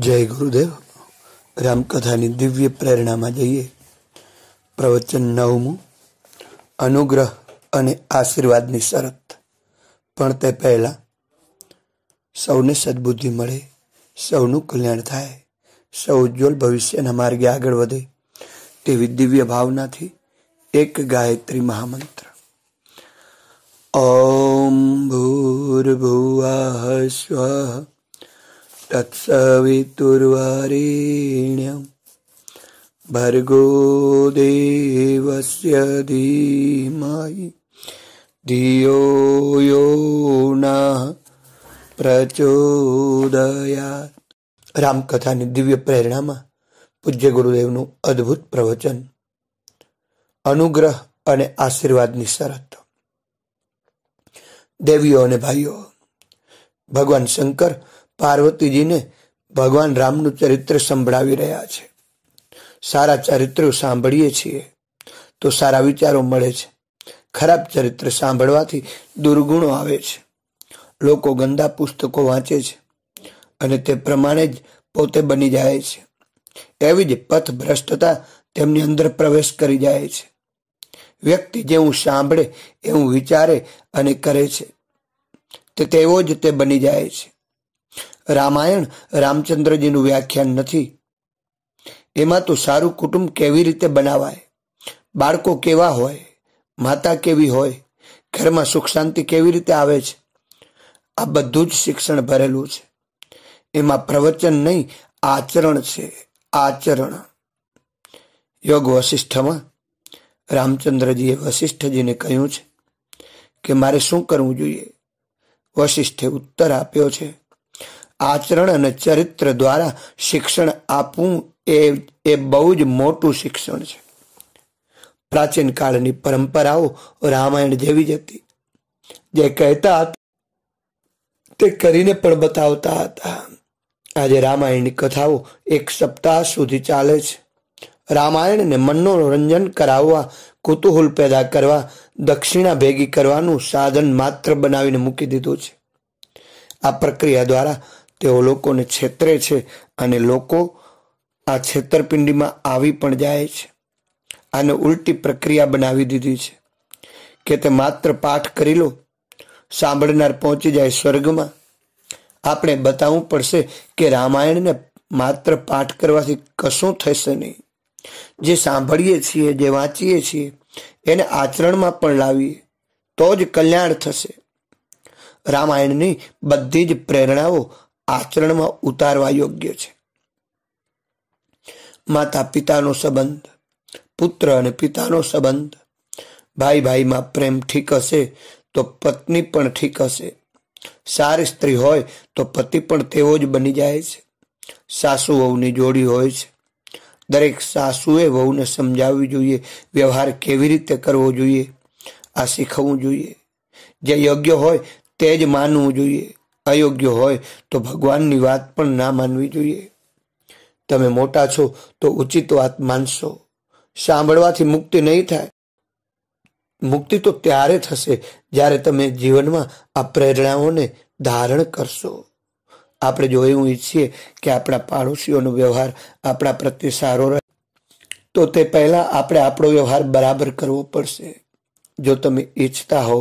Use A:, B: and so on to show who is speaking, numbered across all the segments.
A: જય ગુરુદેવ રામકથાની દિવ્ય પ્રેરણામાં જઈએ પ્રવચન નવમું અનુગ્રહ અને આશીર્વાદની શરત પણ તે પહેલાં સૌને સદબુદ્ધિ મળે સૌનું કલ્યાણ થાય સૌ ઉજ્જવલ ભવિષ્યના માર્ગે આગળ વધે તેવી દિવ્ય ભાવનાથી એક ગાયત્રી મહામંત્ર ઓમ ભૂર્ભુવા સ્વ तत्सवितुर्वरेण्यं ભર્ગો દેવસ્ય धीमहि धियो यो नः પ્રચોદયાત રામકથાની દિવ્ય પ્રેરણામાં પૂજ્ય ગુરુદેવનું અદ્ભુત પ્રવચન અનુગ્રહ અને આશીર્વાદની શરત દેવીઓ અને ભાઈઓ ભગવાન શંકર પાર્વતીજીને ભગવાન રામનું ચરિત્ર સંભળાવી રહ્યા છે સારા ચરિત્રો સાંભળીએ છીએ તો સારા વિચારો મળે છે ખરાબ ચરિત્ર સાંભળવાથી દુર્ગુણો આવે છે લોકો ગંદા પુસ્તકો વાંચે છે અને તે પ્રમાણે જ પોતે બની જાય છે એવી જ પથભ્રષ્ટતા તેમની અંદર પ્રવેશ કરી જાય છે વ્યક્તિ જેવું સાંભળે એવું વિચારે અને કરે છે તે તેવો જ તે બની જાય છે રામાયણ રામચંદ્રજીનું વ્યાખ્યાન નથી એમાં તો સારું કુટુંબ કેવી રીતે બનાવાય બાળકો કેવા હોય માતા કેવી હોય ઘરમાં સુખ શાંતિ કેવી રીતે આવે છે આ બધું જ શિક્ષણ ભરેલું છે એમાં પ્રવચન નહીં આચરણ છે આચરણ યોગ વશિષ્ઠમાં રામચંદ્રજીએ વશિષ્ઠજીને કહ્યું છે કે મારે શું કરવું જોઈએ વશિષ્ઠે ઉત્તર આપ્યો છે આચરણ અને ચરિત્ર દ્વારા શિક્ષણ આપવું એ એ બહુ જ મોટું શિક્ષણ છે પ્રાચીન કાળની પરંપરાઓ રામાયણ જેવી જ હતી જે કહેતા હતા તે કરીને પણ બતાવતા હતા આજે રામાયણની કથાઓ એક સપ્તાહ સુધી ચાલે છે રામાયણને મનોરંજન કરાવવા કુતૂહલ પેદા કરવા દક્ષિણા ભેગી કરવાનું સાધન માત્ર બનાવીને મૂકી દીધું છે આ પ્રક્રિયા દ્વારા તેઓ લોકોને છેતરે છે અને લોકો આ છેતરપિંડીમાં આવી પણ જાય છે આને ઉલટી પ્રક્રિયા બનાવી દીધી છે કે તે માત્ર પાઠ કરી લો સાંભળનાર પહોંચી જાય સ્વર્ગમાં આપણે બતાવવું પડશે કે રામાયણને માત્ર પાઠ કરવાથી કશું થશે નહીં જે સાંભળીએ છીએ જે વાંચીએ છીએ એને આચરણમાં પણ લાવીએ તો જ કલ્યાણ થશે રામાયણની બધી જ પ્રેરણાઓ આચરણમાં ઉતારવા યોગ્ય છે માતા પિતાનો સંબંધ પુત્ર અને પિતાનો સંબંધ ભાઈ ભાઈમાં પ્રેમ ઠીક હશે તો પત્ની પણ ઠીક હશે સારી સ્ત્રી હોય તો પતિ પણ તેવો જ બની જાય છે સાસુ વહુની જોડી હોય છે દરેક સાસુએ વહુને સમજાવવી જોઈએ વ્યવહાર કેવી રીતે કરવો જોઈએ આ શીખવું જોઈએ જે યોગ્ય હોય તે જ માનવું જોઈએ અયોગ્ય હોય તો ભગવાનની વાત પણ ના માનવી જોઈએ તમે મોટા છો તો ઉચિત વાત માનશો સાંભળવાથી મુક્તિ નહીં થાય મુક્તિ તો ત્યારે થશે જ્યારે તમે જીવનમાં આ પ્રેરણાઓને ધારણ કરશો આપણે જો એવું ઈચ્છીએ કે આપણા પાડોશીઓનો વ્યવહાર આપણા પ્રત્યે સારો રહે તો તે પહેલાં આપણે આપણો વ્યવહાર બરાબર કરવો પડશે જો તમે ઈચ્છતા હો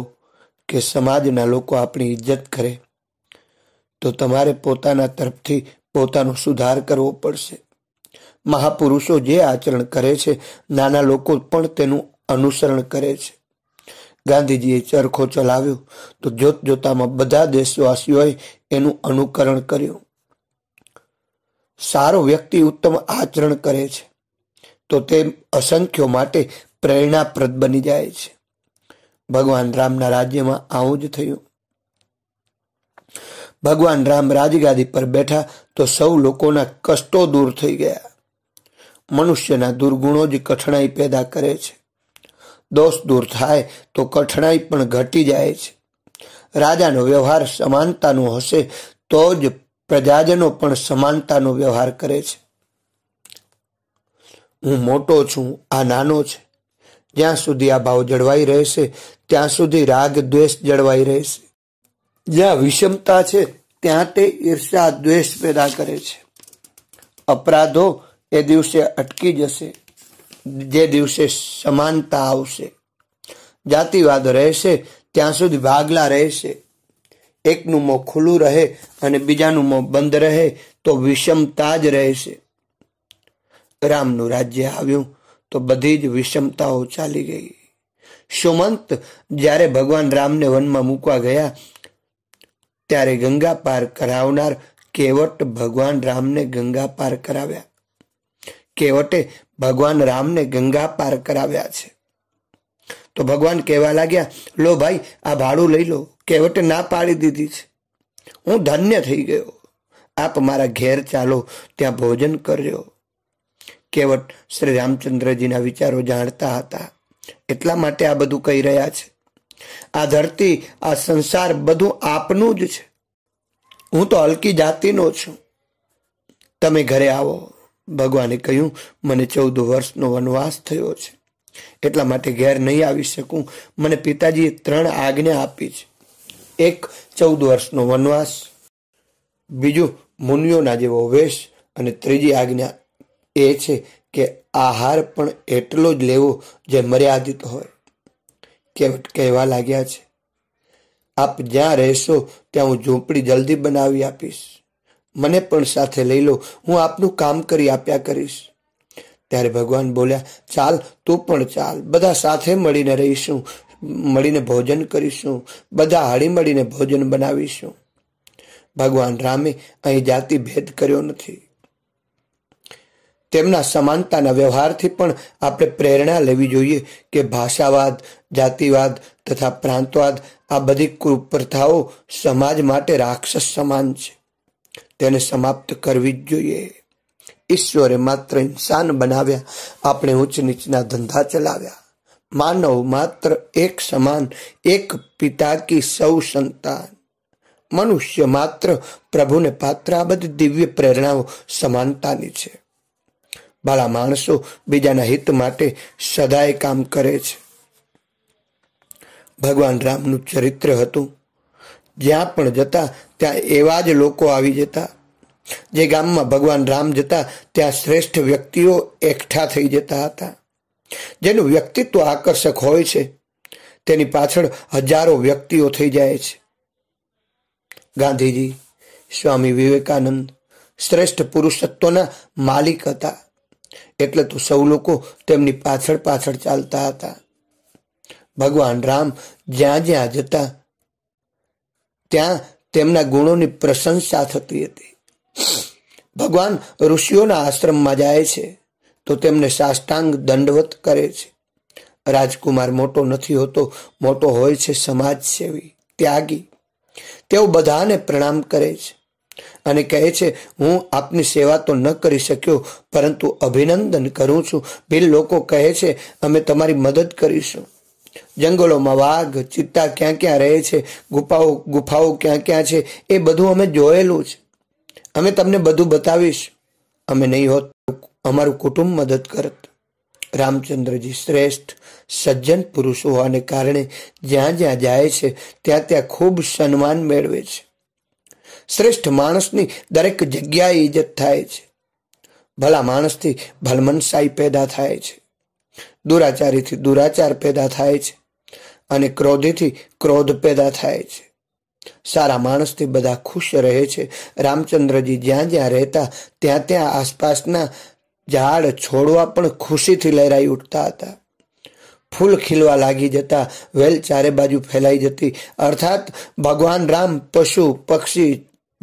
A: કે સમાજના લોકો આપણી ઇજ્જત કરે તો તમારે પોતાના તરફથી પોતાનો સુધાર કરવો પડશે મહાપુરુષો જે આચરણ કરે છે નાના લોકો પણ તેનું અનુસરણ કરે છે ગાંધીજીએ ચરખો ચલાવ્યો તો જોત જોતામાં બધા દેશવાસીઓએ એનું અનુકરણ કર્યું સારો વ્યક્તિ ઉત્તમ આચરણ કરે છે તો તે અસંખ્યો માટે પ્રેરણાપ્રદ બની જાય છે ભગવાન રામના રાજ્યમાં આવું જ થયું ભગવાન રામ રાજગાદી પર બેઠા તો સૌ લોકોના કષ્ટો દૂર થઈ ગયા મનુષ્યના દુર્ગુણો જ કઠણાઈ પેદા કરે છે દોષ દૂર થાય તો કઠણાઈ પણ ઘટી જાય છે રાજાનો વ્યવહાર સમાનતાનો હશે તો જ પ્રજાજનો પણ સમાનતાનો વ્યવહાર કરે છે હું મોટો છું આ નાનો છે જ્યાં સુધી આ ભાવ જળવાઈ રહેશે ત્યાં સુધી રાગ દ્વેષ જળવાઈ રહેશે જ્યાં વિષમતા છે ત્યાં તે ઈર્ષ્યા દ્વેષ પેદા કરે છે અપરાધો એ દિવસે અટકી જશે જે દિવસે સમાનતા આવશે જાતિવાદ રહેશે ત્યાં સુધી ભાગલા રહેશે એકનું મોં ખુલ્લું રહે અને બીજાનું મોં બંધ રહે તો વિષમતા જ રહેશે રામનું રાજ્ય આવ્યું તો બધી જ વિષમતાઓ ચાલી ગઈ સુમંત જ્યારે ભગવાન રામને વનમાં મૂકવા ગયા ત્યારે ગંગા પાર કરાવનાર કેવટ ભગવાન રામને ગંગા પાર કરાવ્યા કેવટે ભગવાન રામને ગંગા પાર કરાવ્યા છે તો ભગવાન કહેવા લાગ્યા લો ભાઈ આ ભાડું લઈ લો કેવટે ના પાડી દીધી છે હું ધન્ય થઈ ગયો આપ મારા ઘેર ચાલો ત્યાં ભોજન કર્યો કેવટ શ્રી રામચંદ્રજીના વિચારો જાણતા હતા એટલા માટે આ બધું કહી રહ્યા છે આ ધરતી આ સંસાર બધું આપનું જ છે હું તો હલકી જાતિનો છું તમે ઘરે આવો ભગવાને કહ્યું મને ચૌદ વર્ષનો વનવાસ થયો છે એટલા માટે ઘેર નહીં આવી શકું મને પિતાજીએ ત્રણ આજ્ઞા આપી છે એક ચૌદ વર્ષનો વનવાસ બીજું મુનિઓના જેવો વેશ અને ત્રીજી આજ્ઞા એ છે કે આહાર પણ એટલો જ લેવો જે મર્યાદિત હોય કહેવા લાગ્યા છે આપ જ્યાં રહેશો ત્યાં હું ઝૂંપડી જલ્દી બનાવી આપીશ મને પણ સાથે લઈ લો હું આપનું કામ કરી આપ્યા કરીશ ત્યારે ભગવાન બોલ્યા ચાલ તું પણ ચાલ બધા સાથે મળીને રહીશું મળીને ભોજન કરીશું બધા હળી મળીને ભોજન બનાવીશું ભગવાન રામે અહીં જાતિ ભેદ કર્યો નથી તેમના સમાનતાના વ્યવહારથી પણ આપણે પ્રેરણા લેવી જોઈએ કે ભાષાવાદ જાતિવાદ તથા પ્રાંતવાદ આ બધી કુપ્રથાઓ સમાજ માટે રાક્ષસ સમાન છે તેને સમાપ્ત કરવી જ જોઈએ ઈશ્વરે માત્ર ઇન્સાન બનાવ્યા આપણે ઊંચ નીચના ધંધા ચલાવ્યા માનવ માત્ર એક સમાન એક પિતા કી સૌ સંતાન મનુષ્ય માત્ર પ્રભુને પાત્ર આ બધી દિવ્ય પ્રેરણાઓ સમાનતાની છે બાળા માણસો બીજાના હિત માટે સદાય કામ કરે છે ભગવાન રામનું ચરિત્ર હતું જ્યાં પણ જતા ત્યાં એવા જ લોકો આવી જતા જે ગામમાં ભગવાન રામ જતા ત્યાં શ્રેષ્ઠ વ્યક્તિઓ એકઠા થઈ જતા હતા જેનું વ્યક્તિત્વ આકર્ષક હોય છે તેની પાછળ હજારો વ્યક્તિઓ થઈ જાય છે ગાંધીજી સ્વામી વિવેકાનંદ શ્રેષ્ઠ પુરુષત્વના માલિક હતા એટલે તો સૌ લોકો તેમની પાછળ પાછળ ચાલતા હતા ભગવાન રામ જ્યાં જ્યાં જતા ત્યાં તેમના ગુણોની પ્રશંસા થતી હતી ભગવાન ઋષિઓના આશ્રમમાં જાય છે તો તેમને સાષ્ટાંગ દંડવત કરે છે રાજકુમાર મોટો નથી હોતો મોટો હોય છે સમાજસેવી ત્યાગી તેઓ બધાને પ્રણામ કરે છે અને કહે છે હું આપની સેવા તો ન કરી શક્યો પરંતુ અભિનંદન કરું છું બિલ લોકો કહે છે અમે તમારી મદદ કરીશું જંગલોમાં વાઘ ચિત્તા ક્યાં ક્યાં રહે છે ગુફાઓ ગુફાઓ ક્યાં ક્યાં છે એ બધું અમે જોયેલું છે અમે તમને બધું બતાવીશ અમે નહીં હોત અમારું કુટુંબ મદદ કરત રામચંદ્રજી શ્રેષ્ઠ સજ્જન પુરુષ હોવાને કારણે જ્યાં જ્યાં જાય છે ત્યાં ત્યાં ખૂબ સન્માન મેળવે છે શ્રેષ્ઠ માણસની દરેક જગ્યાએ ઇજ્જત થાય છે ભલા માણસથી ભલમનસાઈ પેદા થાય છે દુરાચારીથી દુરાચાર પેદા થાય છે અને ક્રોધીથી ક્રોધ પેદા થાય છે સારા માણસથી બધા ખુશ રહે છે રામચંદ્રજી જ્યાં જ્યાં રહેતા ત્યાં ત્યાં આસપાસના ઝાડ છોડવા પણ ખુશીથી લહેરાઈ ઉઠતા હતા ફૂલ ખીલવા લાગી જતા વેલ ચારે બાજુ ફેલાઈ જતી અર્થાત ભગવાન રામ પશુ પક્ષી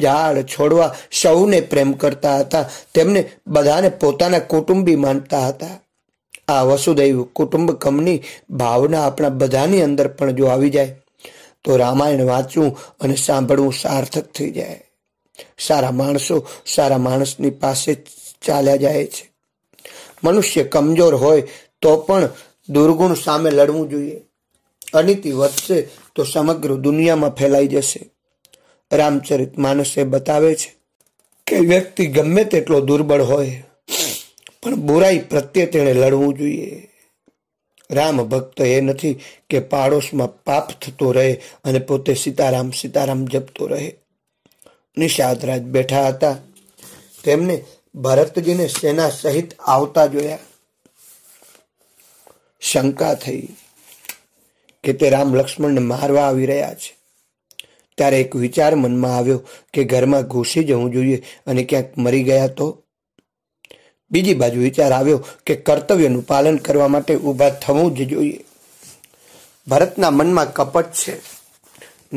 A: ઝાડ છોડવા સૌને પ્રેમ કરતા હતા તેમને બધાને પોતાના કુટુંબી માનતા હતા આ વસુદૈવ કુટુંબકમની ભાવના આપણા બધાની અંદર પણ જો આવી જાય તો રામાયણ વાંચવું અને સાંભળવું સાર્થક થઈ જાય સારા માણસો સારા માણસની પાસે ચાલ્યા જાય છે મનુષ્ય કમજોર હોય તો પણ દુર્ગુણ સામે લડવું જોઈએ અનિતિ વધશે તો સમગ્ર દુનિયામાં ફેલાઈ જશે રામચરિત માનસે બતાવે છે કે વ્યક્તિ ગમે તેટલો દુર્બળ હોય પણ બુરાઈ પ્રત્યે તેણે લડવું જોઈએ રામ ભક્ત એ નથી કે પાડોશમાં પાપ થતો રહે અને પોતે સીતારામ સીતારામ જપતો રહે નિષાદરાજ બેઠા હતા તેમને ભરતજીને સેના સહિત આવતા જોયા શંકા થઈ કે તે રામ લક્ષ્મણને મારવા આવી રહ્યા છે ત્યારે એક વિચાર મનમાં આવ્યો કે ઘરમાં ઘૂસી જવું જોઈએ અને ક્યાંક મરી ગયા તો બીજી બાજુ વિચાર આવ્યો કે કર્તવ્યનું પાલન કરવા માટે ઊભા થવું જ જોઈએ ભરતના મનમાં કપટ છે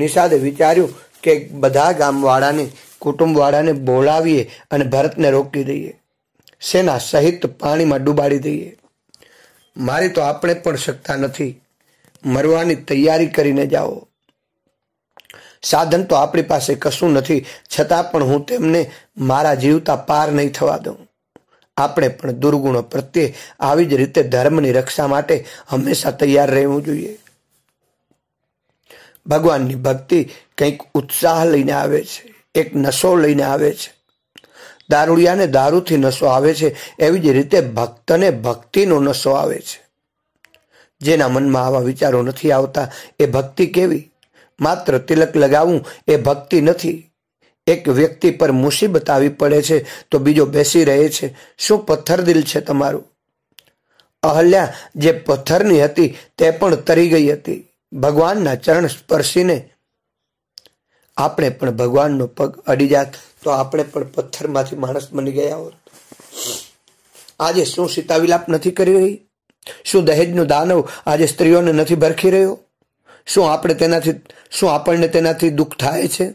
A: નિષાદે વિચાર્યું કે બધા ગામવાળાને કુટુંબવાળાને બોલાવીએ અને ભરતને રોકી દઈએ સેના સહિત પાણીમાં ડૂબાડી દઈએ મારી તો આપણે પણ શકતા નથી મરવાની તૈયારી કરીને જાઓ સાધન તો આપણી પાસે કશું નથી છતાં પણ હું તેમને મારા જીવતા પાર નહીં થવા દઉં આપણે પણ દુર્ગુણો પ્રત્યે આવી જ રીતે ધર્મની રક્ષા માટે હંમેશા તૈયાર રહેવું જોઈએ ભગવાનની ભક્તિ કંઈક ઉત્સાહ લઈને આવે છે એક નશો લઈને આવે છે દારૂડિયાને દારૂથી નશો આવે છે એવી જ રીતે ભક્તને ભક્તિનો નશો આવે છે જેના મનમાં આવા વિચારો નથી આવતા એ ભક્તિ કેવી માત્ર તિલક લગાવવું એ ભક્તિ નથી એક વ્યક્તિ પર મુસીબત આવી પડે છે તો બીજો બેસી રહે છે શું પથ્થર દિલ છે તમારું અહલ્યા જે પથ્થરની હતી તે પણ તરી ગઈ હતી ભગવાનના ચરણ સ્પર્શીને આપણે પણ ભગવાનનો પગ અડી જાત તો આપણે પણ પથ્થરમાંથી માણસ બની ગયા હોત આજે શું સીતા વિલાપ નથી કરી રહી શું દહેજનો દાનવ આજે સ્ત્રીઓને નથી ભરખી રહ્યો શું આપણે તેનાથી શું આપણને તેનાથી દુઃખ થાય છે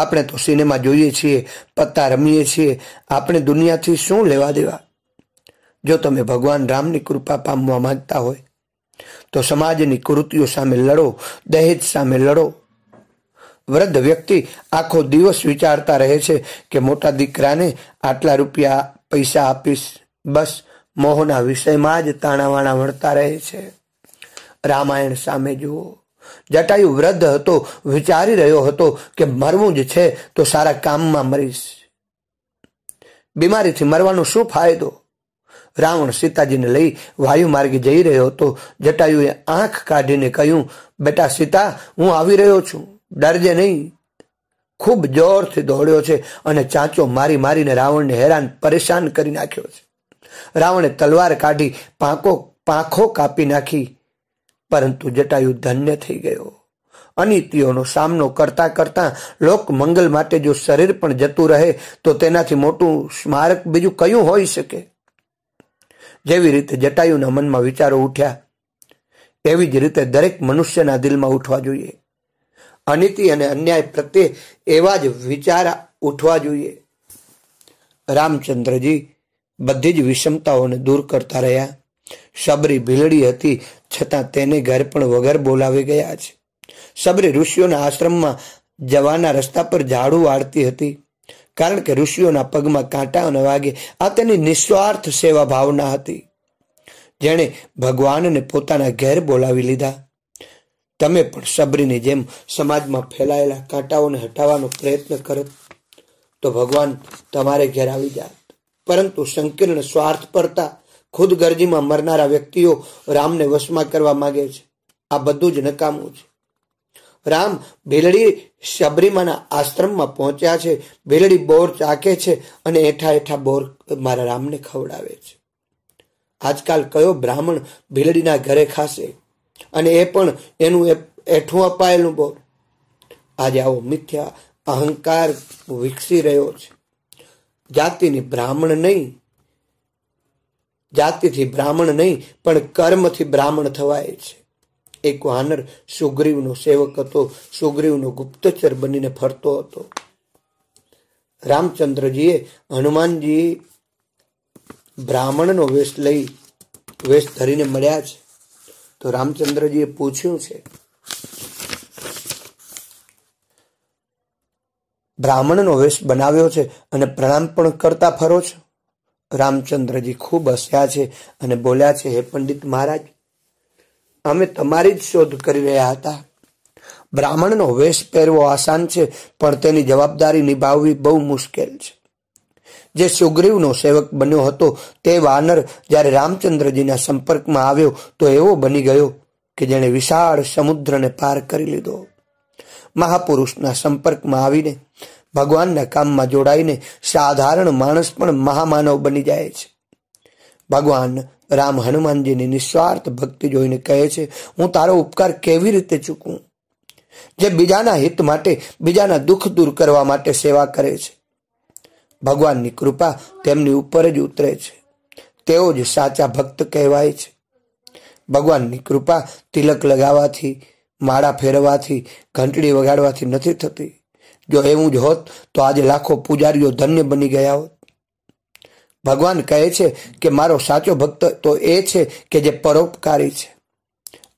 A: આપણે તો સિનેમા જોઈએ છીએ પત્તા રમીએ છીએ આપણે દુનિયાથી શું લેવા દેવા જો તમે ભગવાન રામની કૃપા પામવા માંગતા હોય તો સમાજની કૃતિઓ સામે લડો દહેજ સામે લડો વૃદ્ધ વ્યક્તિ આખો દિવસ વિચારતા રહે છે કે મોટા દીકરાને આટલા રૂપિયા પૈસા આપીશ બસ મોહના વિષયમાં જ તાણાવાણા વળતા રહે છે રામાયણ સામે જુઓ જટાયુ વૃદ્ધ હતો વિચારી રહ્યો હતો કે મરવું જ છે તો સારા કામમાં મરીશ બીમારીથી મરવાનો શું ફાયદો રાવણ સીતાજીને લઈ વાયુ માર્ગે જઈ રહ્યો હતો જટાયુએ આંખ કાઢીને કહ્યું બેટા સીતા હું આવી રહ્યો છું ડરજે નહીં ખૂબ જોરથી દોડ્યો છે અને ચાંચો મારી મારીને રાવણને હેરાન પરેશાન કરી નાખ્યો છે રાવણે તલવાર કાઢી પાંકો પાંખો કાપી નાખી પરંતુ જટાયુ ધન્ય થઈ ગયો અનિત્યોનો સામનો કરતા કરતા લોક મંગલ માટે જો શરીર પણ જતું રહે તો તેનાથી મોટું સ્મારક બીજું કયું હોઈ શકે જેવી રીતે જટાયુના મનમાં વિચારો ઉઠ્યા એવી જ રીતે દરેક મનુષ્યના દિલમાં ઉઠવા જોઈએ અનિતિ અને અન્યાય પ્રત્યે એવા જ વિચાર ઉઠવા જોઈએ રામચંદ્રજી બધી જ વિષમતાઓને દૂર કરતા રહ્યા સબરી ભીલડી હતી છતાં તેને ઘર પણ વગર બોલાવી ગયા છે સબરી ઋષિઓના આશ્રમમાં જવાના રસ્તા પર ઝાડુ વાળતી હતી કારણ કે ઋષિઓના પગમાં કાંટા વાગે આ તેની નિસ્વાર્થ સેવા ભાવના હતી જેણે ભગવાનને પોતાના ઘેર બોલાવી લીધા તમે પણ સબરીની જેમ સમાજમાં ફેલાયેલા કાંટાઓને હટાવવાનો પ્રયત્ન કરો તો ભગવાન તમારે ઘેર આવી જાય પરંતુ સંકીર્ણ સ્વાર્થ પરતા ખુદ ગરજીમાં મરનારા વ્યક્તિઓ રામને વશમાં કરવા માગે છે આ બધું જ નકામું છે રામ ભેલડી શબરીમાના આશ્રમમાં પહોંચ્યા છે ભેલડી બોર ચાકે છે અને એઠા એઠા બોર મારા રામને ખવડાવે છે આજકાલ કયો બ્રાહ્મણ ભેલડીના ઘરે ખાશે અને એ પણ એનું એઠું અપાયેલું બોર આજે આવો મિથ્યા અહંકાર વિકસી રહ્યો છે જાતિની બ્રાહ્મણ નહીં જાતિથી બ્રાહ્મણ નહીં પણ કર્મથી બ્રાહ્મણ થવાય છે એક વાનર સુગ્રીવનો સેવક હતો સુગ્રીવનો ગુપ્તચર બનીને ફરતો હતો રામચંદ્રજીએ હનુમાનજી બ્રાહ્મણનો વેશ લઈ વેશ ધરીને મળ્યા છે તો રામચંદ્રજીએ પૂછ્યું છે બ્રાહ્મણનો વેશ બનાવ્યો છે અને પ્રણામ પણ કરતા ફરો છો રામચંદ્રજી ખૂબ હસ્યા છે અને બોલ્યા છે હે પંડિત મહારાજ અમે તમારી જ શોધ કરી રહ્યા હતા બ્રાહ્મણનો વેશ પહેરવો આસાન છે પણ તેની જવાબદારી નિભાવવી બહુ મુશ્કેલ છે જે સુગ્રીવનો સેવક બન્યો હતો તે વાનર જ્યારે રામચંદ્રજીના સંપર્કમાં આવ્યો તો એવો બની ગયો કે જેણે વિશાળ સમુદ્રને પાર કરી લીધો મહાપુરુષના સંપર્કમાં આવીને ભગવાનના કામમાં જોડાઈને સાધારણ માણસ પણ મહામાનવ બની જાય છે ભગવાન રામ હનુમાનજીની નિસ્વાર્થ ભક્તિ જોઈને કહે છે હું તારો ઉપકાર કેવી રીતે ચૂકવું જે બીજાના હિત માટે બીજાના દુઃખ દૂર કરવા માટે સેવા કરે છે ભગવાનની કૃપા તેમની ઉપર જ ઉતરે છે તેઓ જ સાચા ભક્ત કહેવાય છે ભગવાનની કૃપા તિલક લગાવવાથી માળા ફેરવાથી ઘંટડી વગાડવાથી નથી થતી જો એવું જ હોત તો આજે લાખો પૂજારીઓ ધન્ય બની ગયા હોત ભગવાન કહે છે કે મારો સાચો ભક્ત તો એ છે કે જે પરોપકારી છે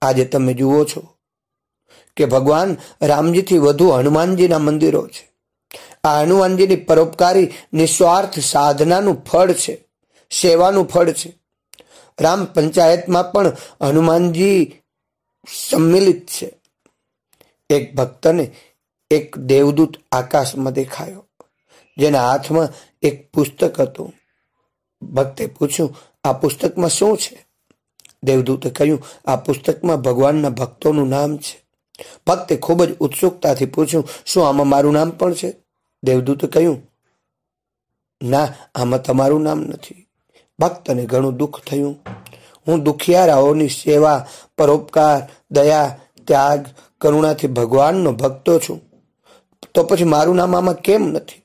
A: આજે તમે જુઓ છો કે ભગવાન રામજીથી વધુ હનુમાનજીના મંદિરો છે આ હનુમાનજીની પરોપકારી નિસ્વાર્થ સાધનાનું ફળ છે સેવાનું ફળ છે રામ પંચાયતમાં પણ હનુમાનજી સંમિલિત છે એક ભક્તને એક દેવદૂત આકાશમાં દેખાયો જેના હાથમાં એક પુસ્તક હતું ભક્તે પૂછ્યું આ પુસ્તકમાં શું છે દેવદૂતે કહ્યું આ પુસ્તકમાં ભગવાનના ભક્તોનું નામ છે ભક્તે ખૂબ જ ઉત્સુકતાથી પૂછ્યું શું આમાં મારું નામ પણ છે દેવદૂતે કહ્યું ના આમાં તમારું નામ નથી ભક્તને ઘણું દુઃખ થયું હું દુખિયારાઓની સેવા પરોપકાર દયા ત્યાગ કરુણાથી ભગવાનનો ભક્તો છું તો પછી મારું નામ આમાં કેમ નથી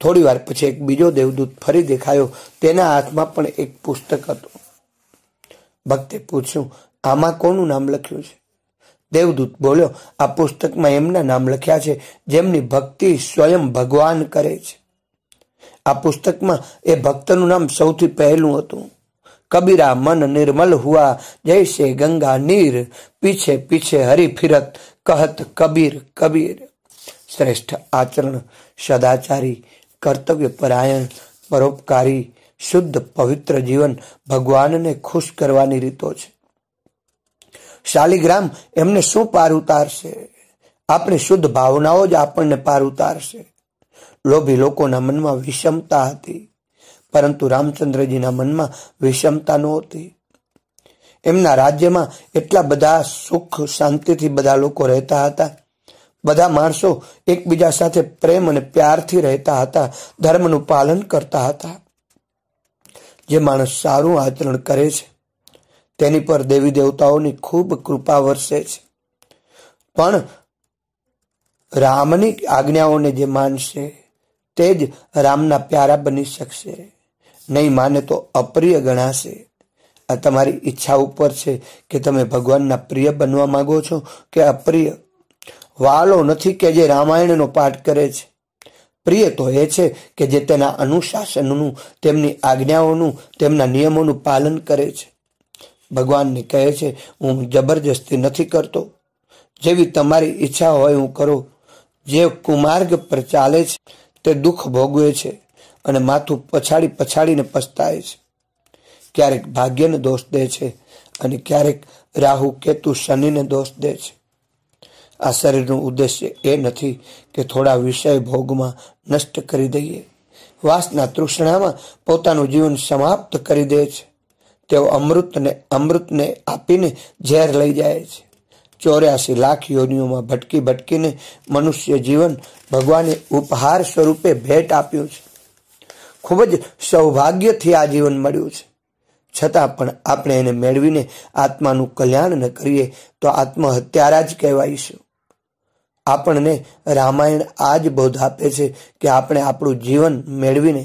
A: થોડી વાર પછી એક બીજો દેવદૂત ફરી દેખાયો તેના હાથમાં પણ એક પુસ્તક હતું ભક્તે પૂછ્યું આમાં કોનું નામ લખ્યું છે દેવદૂત બોલ્યો આ પુસ્તકમાં એમના નામ લખ્યા છે જેમની ભક્તિ સ્વયં ભગવાન કરે છે આ પુસ્તકમાં એ ભક્તનું નામ સૌથી પહેલું હતું કબીરા મન નિર્મલ હુઆ જૈસે ગંગા નીર પીછે પીછે હરી ફિરત કહત કબીર કબીર શ્રેષ્ઠ આચરણ સદાચારી કર્તવ્યપરાયણ પરોપકારી શુદ્ધ પવિત્ર જીવન ભગવાનને ખુશ કરવાની રીતો છે શાલિગ્રામ એમને શું પાર ઉતારશે આપણી શુદ્ધ ભાવનાઓ જ આપણને પાર ઉતારશે લોભી લોકોના મનમાં વિષમતા હતી પરંતુ રામચંદ્રજીના મનમાં વિષમતા નહોતી એમના રાજ્યમાં એટલા બધા સુખ શાંતિથી બધા લોકો રહેતા હતા બધા માણસો એકબીજા સાથે પ્રેમ અને પ્યારથી રહેતા હતા ધર્મનું પાલન કરતા હતા જે માણસ સારું આચરણ કરે છે તેની પર દેવી દેવતાઓની ખૂબ કૃપા વરસે છે પણ રામની આજ્ઞાઓને જે માનશે તે જ રામના પ્યારા બની શકશે નહીં માને તો અપ્રિય ગણાશે આ તમારી ઈચ્છા ઉપર છે કે તમે ભગવાનના પ્રિય બનવા માગો છો કે અપ્રિય વાલો નથી કે જે રામાયણનો પાઠ કરે છે પ્રિય તો એ છે કે જે તેના અનુશાસનનું તેમની આજ્ઞાઓનું તેમના નિયમોનું પાલન કરે છે ભગવાનને કહે છે હું જબરજસ્તી નથી કરતો જેવી તમારી ઈચ્છા હોય હું કરું જે કુમાર્ગ પર ચાલે છે તે દુઃખ ભોગવે છે અને માથું પછાડી પછાડીને પસ્તાય છે ક્યારેક ભાગ્યને દોષ દે છે અને ક્યારેક રાહુ કેતુ શનિને દોષ દે છે આ શરીરનો ઉદ્દેશ્ય એ નથી કે થોડા વિષય ભોગમાં નષ્ટ કરી દઈએ વાસના તૃષ્ણામાં પોતાનું જીવન સમાપ્ત કરી દે છે તેઓ અમૃતને અમૃતને આપીને ઝેર લઈ જાય છે ચોર્યાસી લાખ યોનિઓમાં ભટકી ભટકીને મનુષ્ય જીવન ભગવાને ઉપહાર સ્વરૂપે ભેટ આપ્યું છે ખૂબ જ સૌભાગ્યથી આ જીવન મળ્યું છે છતાં પણ આપણે એને મેળવીને આત્માનું કલ્યાણ ન કરીએ તો આત્મહત્યારા જ કહેવાઈશું આપણને રામાયણ આ જ બોધ આપે છે કે આપણે આપણું જીવન મેળવીને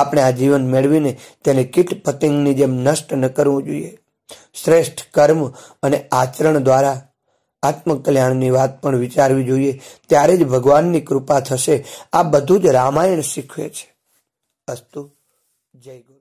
A: આપણે આ જીવન મેળવીને તેને કીટ પતંગની જેમ નષ્ટ ન કરવું જોઈએ શ્રેષ્ઠ કર્મ અને આચરણ દ્વારા આત્મકલ્યાણની વાત પણ વિચારવી જોઈએ ત્યારે જ ભગવાનની કૃપા થશે આ બધું જ રામાયણ શીખવે છે અસ્તુ જય ગુરુ